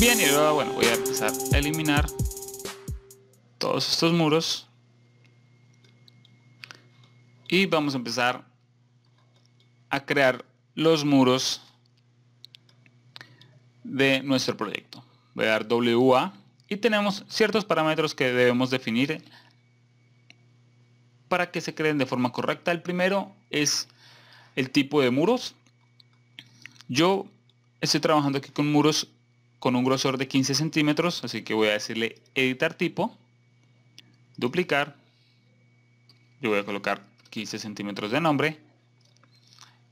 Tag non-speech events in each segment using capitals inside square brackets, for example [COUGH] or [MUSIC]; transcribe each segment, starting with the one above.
bien, y ahora bueno, voy a empezar a eliminar todos estos muros. Y vamos a empezar a crear los muros de nuestro proyecto. Voy a dar WA y tenemos ciertos parámetros que debemos definir para que se creen de forma correcta. El primero es el tipo de muros. Yo estoy trabajando aquí con muros con un grosor de 15 centímetros, así que voy a decirle editar tipo, duplicar, yo voy a colocar 15 centímetros de nombre,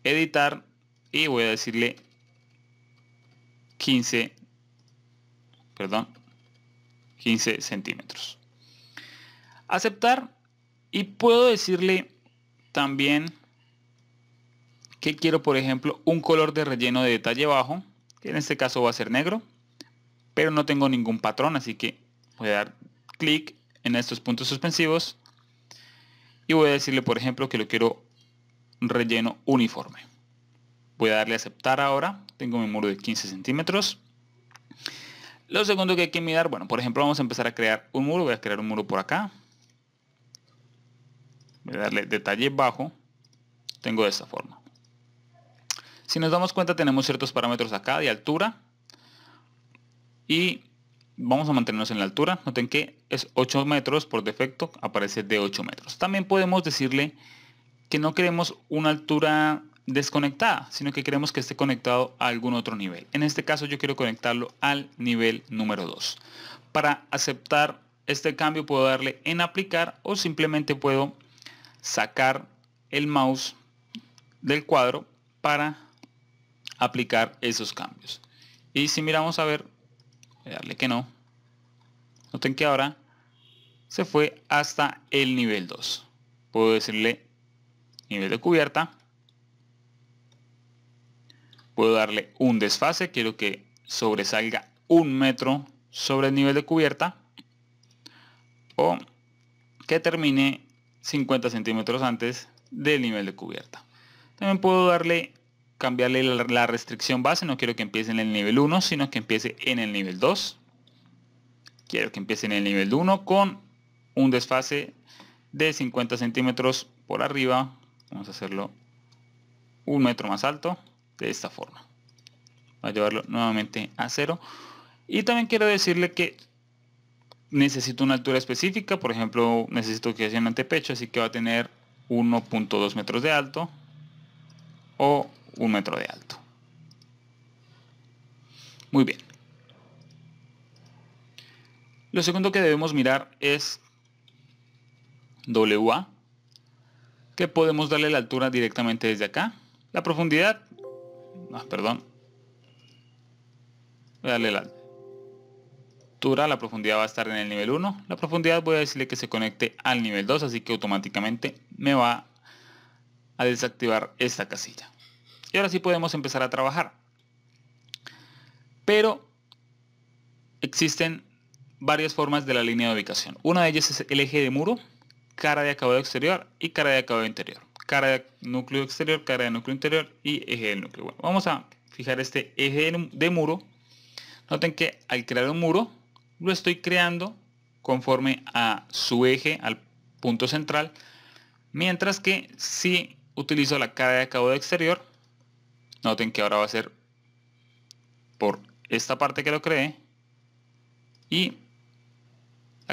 editar y voy a decirle 15, perdón, 15 centímetros. Aceptar y puedo decirle también que quiero por ejemplo un color de relleno de detalle bajo, que en este caso va a ser negro, pero no tengo ningún patrón, así que voy a dar clic en estos puntos suspensivos y voy a decirle, por ejemplo, que lo quiero relleno uniforme. Voy a darle a aceptar ahora, tengo mi muro de 15 centímetros. Lo segundo que hay que mirar, bueno, por ejemplo, vamos a empezar a crear un muro, voy a crear un muro por acá. Voy a darle detalle bajo, tengo de esta forma. Si nos damos cuenta tenemos ciertos parámetros acá de altura, y vamos a mantenernos en la altura. Noten que es 8 metros por defecto, aparece de 8 metros. También podemos decirle que no queremos una altura desconectada, sino que queremos que esté conectado a algún otro nivel. En este caso yo quiero conectarlo al nivel número 2. Para aceptar este cambio puedo darle en aplicar o simplemente puedo sacar el mouse del cuadro para aplicar esos cambios. Y si miramos a ver, eh, darle que no. Noten que ahora se fue hasta el nivel 2. Puedo decirle nivel de cubierta. Puedo darle un desfase. Quiero que sobresalga un metro sobre el nivel de cubierta. O que termine 50 centímetros antes del nivel de cubierta. También puedo darle cambiarle la, restricción base, no quiero que empiece en el nivel 1, sino que empiece en el nivel 2. Quiero que empiece en el nivel 1 con un desfase de 50 centímetros por arriba. Vamos a hacerlo un metro más alto de esta forma. Va a llevarlo nuevamente a cero. Y también quiero decirle que necesito una altura específica. Por ejemplo, necesito que sea un antepecho, así que va a tener 1.2 metros de alto o un metro de alto. Muy bien. Lo segundo que debemos mirar es WA, que podemos darle la altura directamente desde acá. La profundidad, ah, perdón, voy a darle la altura, la profundidad va a estar en el nivel 1. La profundidad voy a decirle que se conecte al nivel 2, así que automáticamente me va a desactivar esta casilla. Y ahora sí podemos empezar a trabajar. Pero existen varias formas de la línea de ubicación. Una de ellas es el eje de muro, cara de acabado exterior y cara de acabado interior. Cara de núcleo exterior, cara de núcleo interior y eje del núcleo. vamos a fijar este eje de muro. Noten que al crear un muro, lo estoy creando conforme a su eje, al punto central. Mientras que si utilizo la cara de acabado exterior, Noten que ahora va a ser por esta parte que lo cree y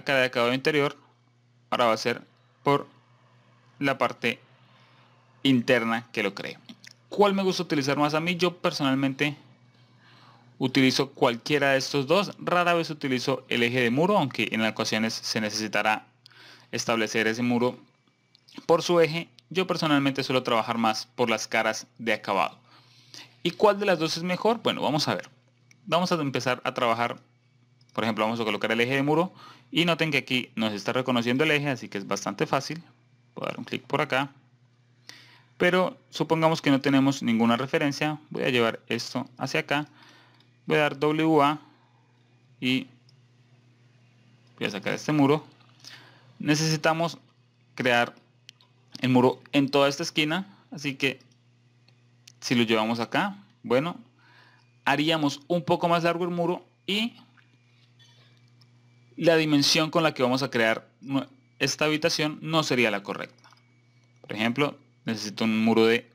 cara de acabado interior ahora va a ser por la parte interna que lo cree. ¿Cuál me gusta utilizar más a mí? Yo personalmente utilizo cualquiera de estos dos. Rara vez utilizo el eje de muro, aunque en ocasiones se necesitará establecer ese muro por su eje. Yo personalmente suelo trabajar más por las caras de acabado. ¿Y cuál de las dos es mejor? Bueno, vamos a ver. Vamos a empezar a trabajar. Por ejemplo, vamos a colocar el eje de muro. Y noten que aquí nos está reconociendo el eje, así que es bastante fácil. Voy a dar un clic por acá. Pero supongamos que no tenemos ninguna referencia. Voy a llevar esto hacia acá. Voy a dar WA y voy a sacar este muro. Necesitamos crear el muro en toda esta esquina. Así que si lo llevamos acá, bueno, haríamos un poco más largo el muro y la dimensión con la que vamos a crear esta habitación no sería la correcta. Por ejemplo, necesito un muro de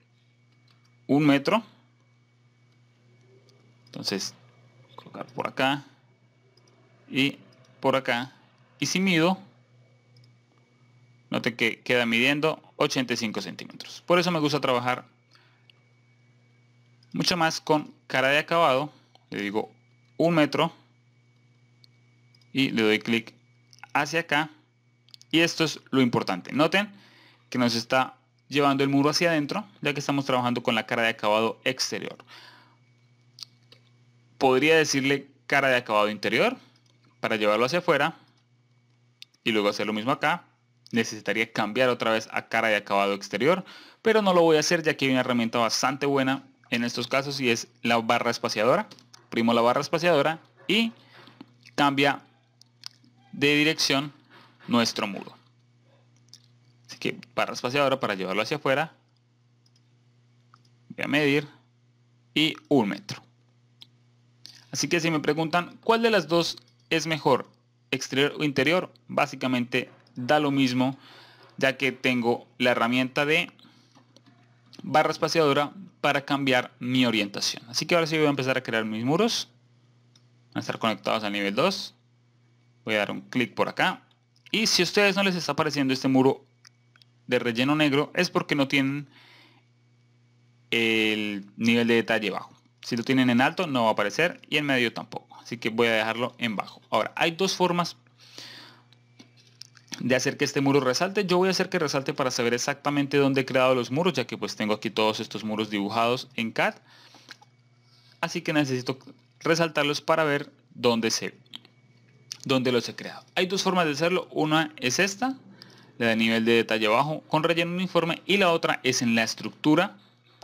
un metro. Entonces, colocar por acá y por acá. Y si mido, note que queda midiendo 85 centímetros. Por eso me gusta trabajar mucho más con cara de acabado le digo un metro y le doy clic hacia acá y esto es lo importante noten que nos está llevando el muro hacia adentro ya que estamos trabajando con la cara de acabado exterior podría decirle cara de acabado interior para llevarlo hacia afuera y luego hacer lo mismo acá necesitaría cambiar otra vez a cara de acabado exterior pero no lo voy a hacer ya que hay una herramienta bastante buena en estos casos si es la barra espaciadora, primo la barra espaciadora y cambia de dirección nuestro muro. Así que barra espaciadora para llevarlo hacia afuera, voy a medir y un metro. Así que si me preguntan cuál de las dos es mejor, exterior o interior, básicamente da lo mismo ya que tengo la herramienta de barra espaciadora para cambiar mi orientación. Así que ahora sí voy a empezar a crear mis muros. Van a estar conectados al nivel 2. Voy a dar un clic por acá. Y si a ustedes no les está apareciendo este muro de relleno negro, es porque no tienen el nivel de detalle bajo. Si lo tienen en alto no va a aparecer y en medio tampoco. Así que voy a dejarlo en bajo. Ahora, hay dos formas de hacer que este muro resalte. Yo voy a hacer que resalte para saber exactamente dónde he creado los muros, ya que pues tengo aquí todos estos muros dibujados en CAD. Así que necesito resaltarlos para ver dónde, se, dónde los he creado. Hay dos formas de hacerlo. Una es esta, la de nivel de detalle abajo con relleno uniforme. Y la otra es en la estructura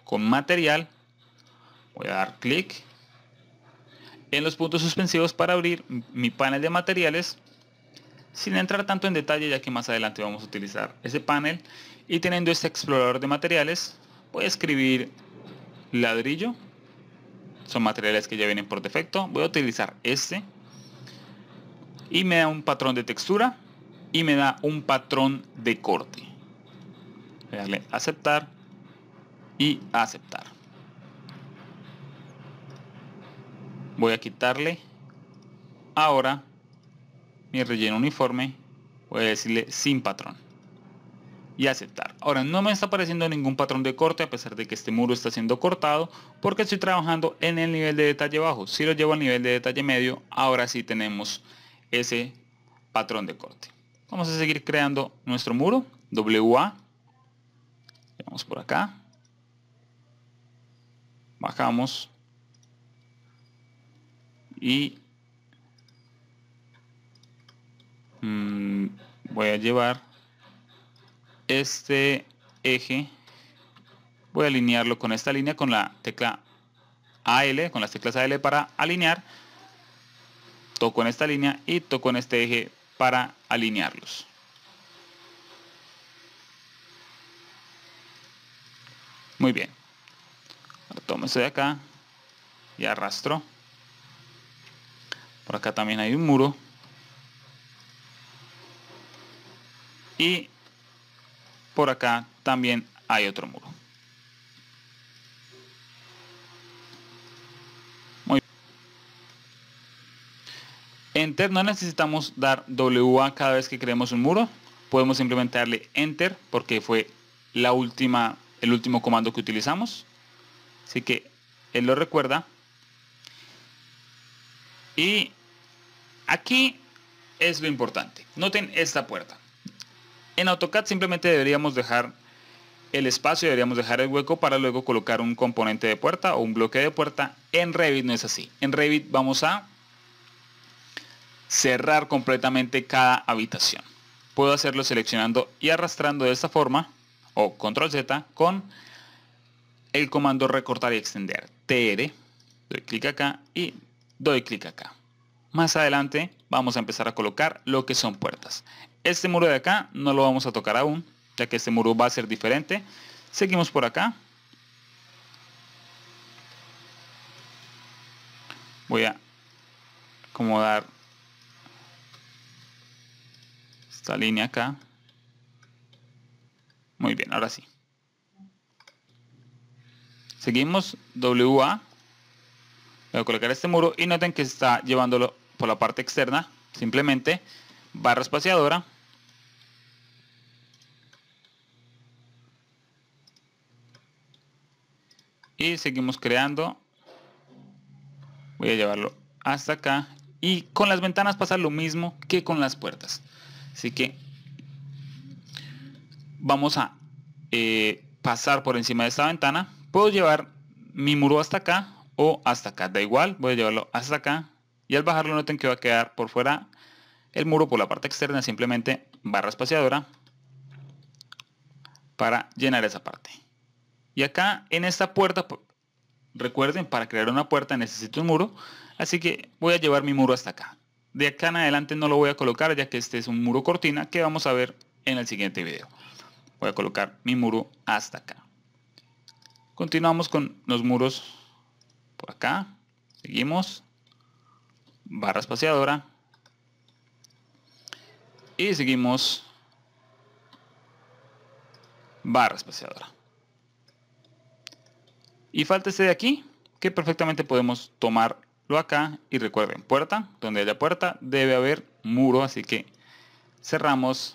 con material. Voy a dar clic en los puntos suspensivos para abrir mi panel de materiales sin entrar tanto en detalle ya que más adelante vamos a utilizar ese panel y teniendo este explorador de materiales voy a escribir ladrillo son materiales que ya vienen por defecto voy a utilizar este y me da un patrón de textura y me da un patrón de corte voy a darle aceptar y aceptar voy a quitarle ahora mi relleno uniforme, voy a decirle sin patrón y aceptar. Ahora no me está apareciendo ningún patrón de corte a pesar de que este muro está siendo cortado porque estoy trabajando en el nivel de detalle bajo. Si lo llevo al nivel de detalle medio, ahora sí tenemos ese patrón de corte. Vamos a seguir creando nuestro muro, WA, vamos por acá, bajamos y Mm, voy a llevar este eje, voy a alinearlo con esta línea, con la tecla AL, con las teclas AL para alinear, toco en esta línea y toco en este eje para alinearlos. Muy bien. tomo esto de acá y arrastro. Por acá también hay un muro. y por acá también hay otro muro. Muy Enter, no necesitamos dar WA cada vez que creemos un muro. Podemos simplemente darle Enter porque fue la última, el último comando que utilizamos. Así que él lo recuerda. Y aquí es lo importante. Noten esta puerta. En AutoCAD simplemente deberíamos dejar el espacio, deberíamos dejar el hueco para luego colocar un componente de puerta o un bloque de puerta. En Revit no es así. En Revit vamos a cerrar completamente cada habitación. Puedo hacerlo seleccionando y arrastrando de esta forma o control Z con el comando recortar y extender. TR, doy clic acá y doy clic acá. Más adelante vamos a empezar a colocar lo que son puertas. Este muro de acá no lo vamos a tocar aún, ya que este muro va a ser diferente. Seguimos por acá. Voy a acomodar esta línea acá. Muy bien, ahora sí. Seguimos WA. Voy a colocar este muro y noten que está llevándolo por la parte externa. Simplemente barra espaciadora seguimos creando. Voy a llevarlo hasta acá. Y con las ventanas pasa lo mismo que con las puertas. Así que vamos a eh, pasar por encima de esta ventana. Puedo llevar mi muro hasta acá o hasta acá. Da igual, voy a llevarlo hasta acá. Y al bajarlo noten que va a quedar por fuera el muro por la parte externa. Simplemente barra espaciadora para llenar esa parte. Y acá en esta puerta, recuerden, para crear una puerta necesito un muro, así que voy a llevar mi muro hasta acá. De acá en adelante no lo voy a colocar ya que este es un muro cortina que vamos a ver en el siguiente video. Voy a colocar mi muro hasta acá. Continuamos con los muros por acá. Seguimos. Barra espaciadora. Y seguimos. Barra espaciadora. Y falta este de aquí, que perfectamente podemos tomarlo acá. Y recuerden, puerta, donde haya puerta debe haber muro, así que cerramos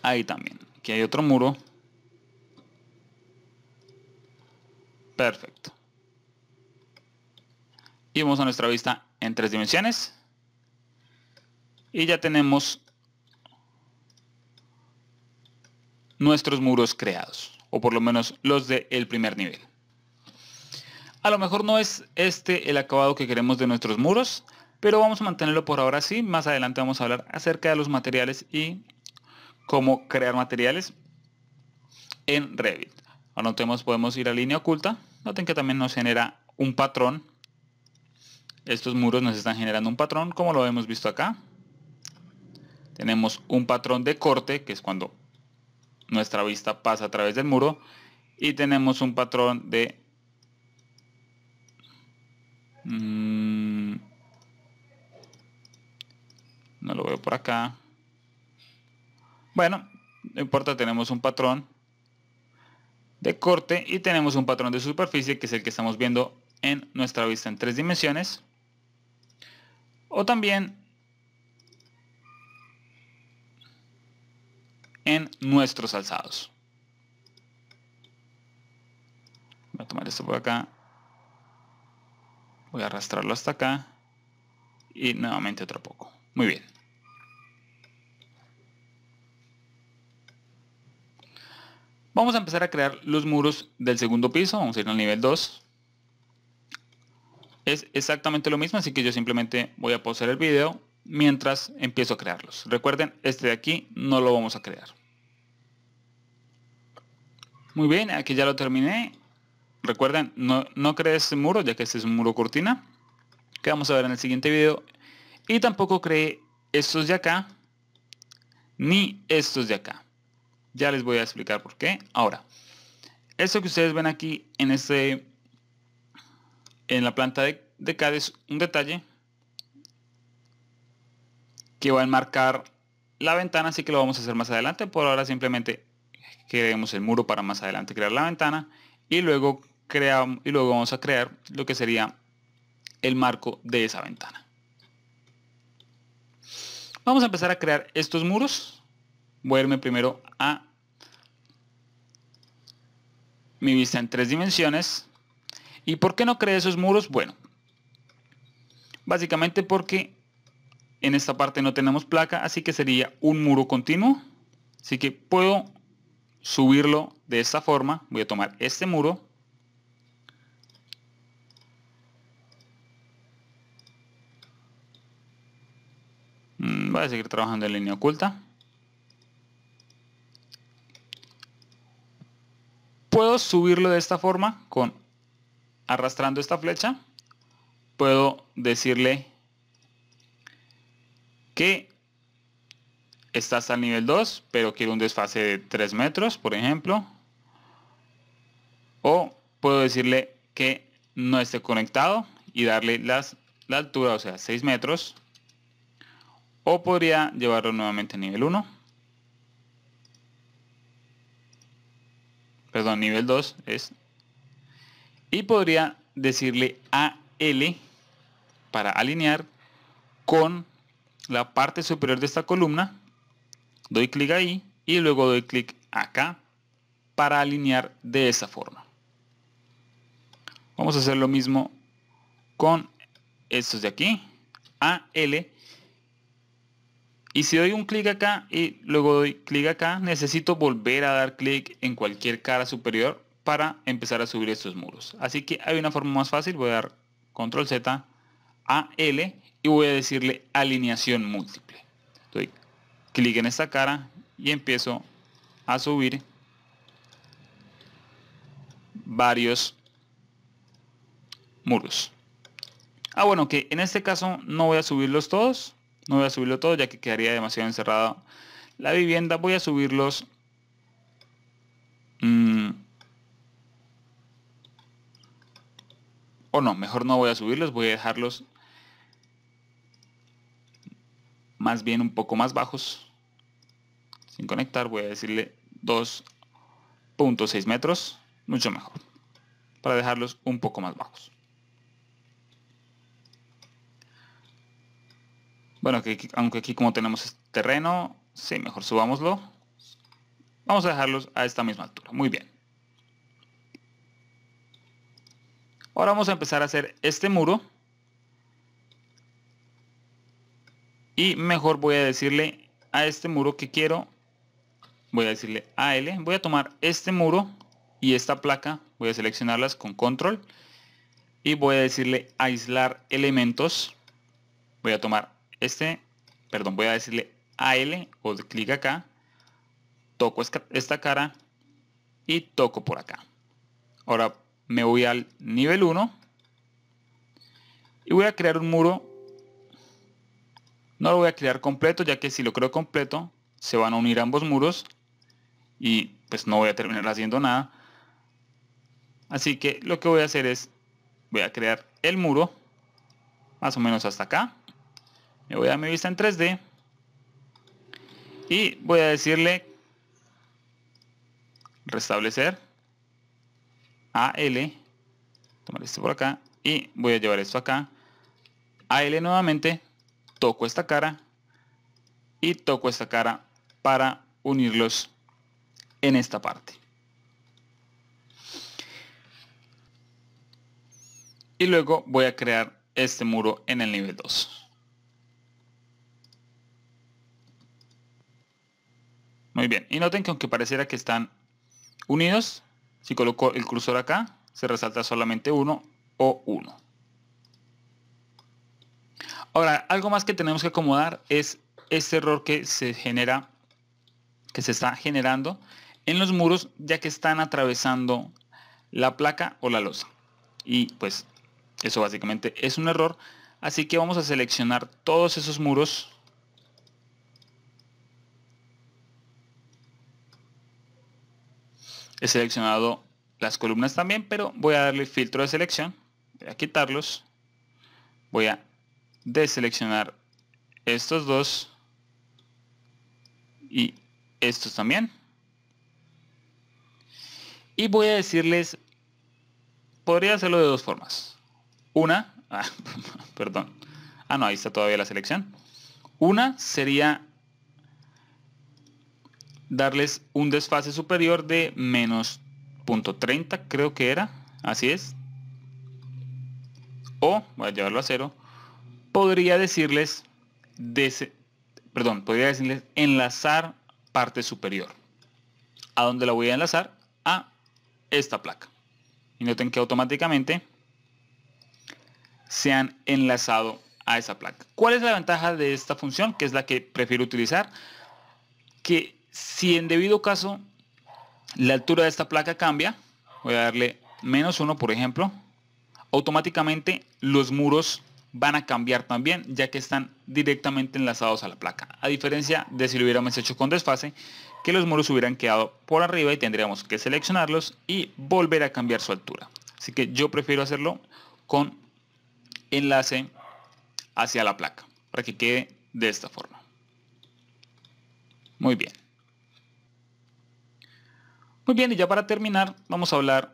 ahí también. Aquí hay otro muro. Perfecto. Y vamos a nuestra vista en tres dimensiones. Y ya tenemos nuestros muros creados o por lo menos los de el primer nivel. A lo mejor no es este el acabado que queremos de nuestros muros, pero vamos a mantenerlo por ahora sí. Más adelante vamos a hablar acerca de los materiales y cómo crear materiales en Revit. Anotemos, podemos ir a línea oculta. Noten que también nos genera un patrón. Estos muros nos están generando un patrón, como lo hemos visto acá. Tenemos un patrón de corte, que es cuando nuestra vista pasa a través del muro y tenemos un patrón de mm, no lo veo por acá bueno no importa tenemos un patrón de corte y tenemos un patrón de superficie que es el que estamos viendo en nuestra vista en tres dimensiones o también en nuestros alzados. Voy a tomar esto por acá. Voy a arrastrarlo hasta acá. Y nuevamente otro poco. Muy bien. Vamos a empezar a crear los muros del segundo piso. Vamos a ir al nivel 2. Es exactamente lo mismo, así que yo simplemente voy a pausar el video mientras empiezo a crearlos. Recuerden, este de aquí no lo vamos a crear. Muy bien, aquí ya lo terminé. Recuerden, no, no crees este muro, ya que este es un muro cortina, que vamos a ver en el siguiente video. Y tampoco creé estos de acá, ni estos de acá. Ya les voy a explicar por qué. Ahora, eso que ustedes ven aquí en este en la planta de, de CAD es un detalle que va a enmarcar la ventana, así que lo vamos a hacer más adelante. Por ahora simplemente creemos el muro para más adelante crear la ventana y luego, creamos, y luego vamos a crear lo que sería el marco de esa ventana. Vamos a empezar a crear estos muros. Voy a irme primero a mi vista en tres dimensiones. ¿Y por qué no creé esos muros? Bueno, básicamente porque en esta parte no tenemos placa, así que sería un muro continuo. Así que puedo subirlo de esta forma. Voy a tomar este muro. Mm, voy a seguir trabajando en línea oculta. Puedo subirlo de esta forma con arrastrando esta flecha. Puedo decirle que está hasta el nivel 2, pero quiero un desfase de 3 metros, por ejemplo. O puedo decirle que no esté conectado y darle la altura, o sea, 6 metros. O podría llevarlo nuevamente a nivel 1. Perdón, nivel 2 es. Y podría decirle a L para alinear con la parte superior de esta columna, doy clic ahí y luego doy clic acá para alinear de esa forma. Vamos a hacer lo mismo con estos de aquí, A, L. Y si doy un clic acá y luego doy clic acá, necesito volver a dar clic en cualquier cara superior para empezar a subir estos muros. Así que hay una forma más fácil, voy a dar control Z, A, L y voy a decirle alineación múltiple. Doy clic en esta cara y empiezo a subir varios muros. Ah, bueno, que en este caso no voy a subirlos todos. No voy a subirlo todo ya que quedaría demasiado encerrado la vivienda. Voy a subirlos mm, o no, mejor no voy a subirlos, voy a dejarlos más bien un poco más bajos. Sin conectar voy a decirle 2.6 metros, mucho mejor, para dejarlos un poco más bajos. Bueno, aunque aquí como tenemos este terreno, sí, mejor subámoslo. Vamos a dejarlos a esta misma altura, muy bien. Ahora vamos a empezar a hacer este muro y mejor voy a decirle a este muro que quiero voy a decirle AL voy a tomar este muro y esta placa voy a seleccionarlas con control y voy a decirle aislar elementos voy a tomar este perdón voy a decirle AL o clic acá toco esta cara y toco por acá ahora me voy al nivel 1 y voy a crear un muro no lo voy a crear completo, ya que si lo creo completo, se van a unir ambos muros y pues no voy a terminar haciendo nada. Así que lo que voy a hacer es, voy a crear el muro, más o menos hasta acá. Me voy a mi vista en 3D y voy a decirle restablecer AL, tomar esto por acá y voy a llevar esto acá, AL nuevamente toco esta cara y toco esta cara para unirlos en esta parte. Y luego voy a crear este muro en el nivel 2. Muy bien, y noten que aunque pareciera que están unidos, si coloco el cursor acá, se resalta solamente uno o uno. Ahora, algo más que tenemos que acomodar es este error que se genera, que se está generando en los muros ya que están atravesando la placa o la losa. Y pues eso básicamente es un error. Así que vamos a seleccionar todos esos muros. He seleccionado las columnas también, pero voy a darle filtro de selección. Voy a quitarlos. Voy a de seleccionar estos dos y estos también. Y voy a decirles, podría hacerlo de dos formas. Una, [LAUGHS] ah, perdón, ah no, ahí está todavía la selección. Una sería darles un desfase superior de menos .30 creo que era, así es. O, voy a llevarlo a cero, podría decirles, perdón, podría decirles enlazar parte superior. ¿A dónde la voy a enlazar? A esta placa. Y noten que automáticamente se han enlazado a esa placa. ¿Cuál es la ventaja de esta función? Que es la que prefiero utilizar. Que si en debido caso la altura de esta placa cambia, voy a darle menos uno por ejemplo, automáticamente los muros van a cambiar también, ya que están directamente enlazados a la placa. A diferencia de si lo hubiéramos hecho con desfase, que los muros hubieran quedado por arriba y tendríamos que seleccionarlos y volver a cambiar su altura. Así que yo prefiero hacerlo con enlace hacia la placa, para que quede de esta forma. Muy bien. Muy bien, y ya para terminar, vamos a hablar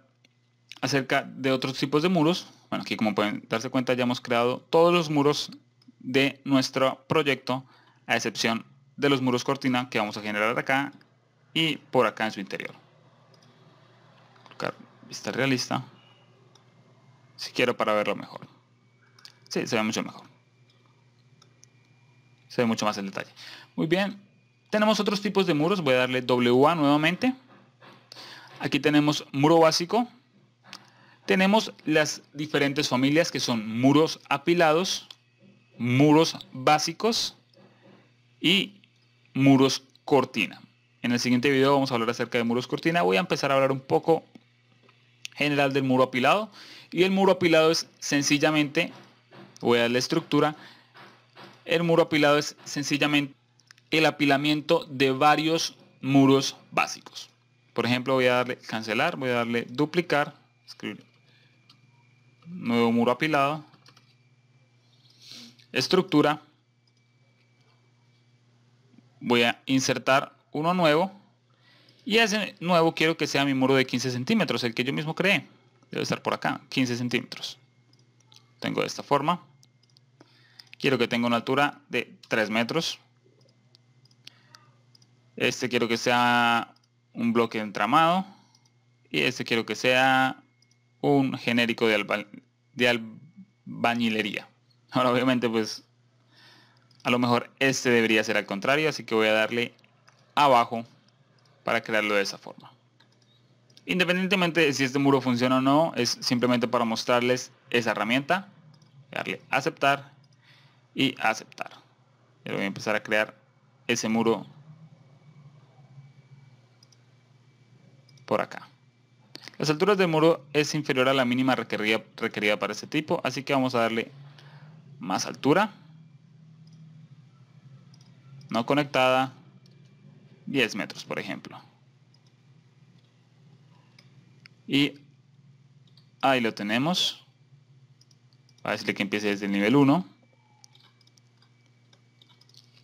acerca de otros tipos de muros bueno, aquí como pueden darse cuenta ya hemos creado todos los muros de nuestro proyecto, a excepción de los muros cortina que vamos a generar acá y por acá en su interior. Colocar vista realista, si quiero para verlo mejor. Sí, se ve mucho mejor. Se ve mucho más el detalle. Muy bien, tenemos otros tipos de muros, voy a darle WA nuevamente. Aquí tenemos muro básico, tenemos las diferentes familias que son muros apilados, muros básicos y muros cortina. En el siguiente video vamos a hablar acerca de muros cortina. Voy a empezar a hablar un poco general del muro apilado. Y el muro apilado es sencillamente, voy a darle la estructura, el muro apilado es sencillamente el apilamiento de varios muros básicos. Por ejemplo, voy a darle cancelar, voy a darle duplicar, escribir nuevo muro apilado, estructura, voy a insertar uno nuevo y ese nuevo quiero que sea mi muro de 15 centímetros, el que yo mismo creé. Debe estar por acá, 15 centímetros. Tengo de esta forma. Quiero que tenga una altura de 3 metros. Este quiero que sea un bloque entramado. Y este quiero que sea un genérico de, albañilería. Ahora obviamente pues a lo mejor este debería ser al contrario, así que voy a darle abajo para crearlo de esa forma. Independientemente de si este muro funciona o no, es simplemente para mostrarles esa herramienta. Darle aceptar y aceptar. Y voy a empezar a crear ese muro por acá. Las alturas del muro es inferior a la mínima requerida, requerida para este tipo, así que vamos a darle más altura. No conectada, 10 metros por ejemplo. Y ahí lo tenemos. Va a decirle que empiece desde el nivel 1.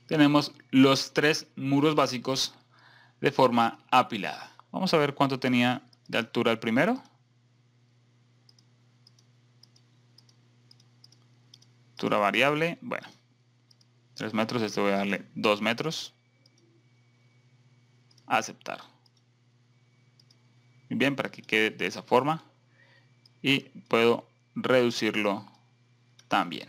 Tenemos los tres muros básicos de forma apilada. Vamos a ver cuánto tenía de altura al primero. Altura variable, bueno, 3 metros, este voy a darle 2 metros. Aceptar. Muy bien, para que quede de esa forma. Y puedo reducirlo también.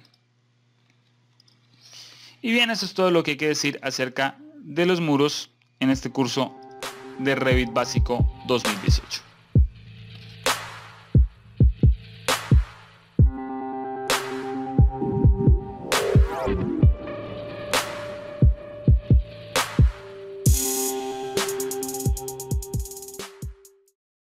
Y bien, eso es todo lo que hay que decir acerca de los muros en este curso de Revit básico 2018.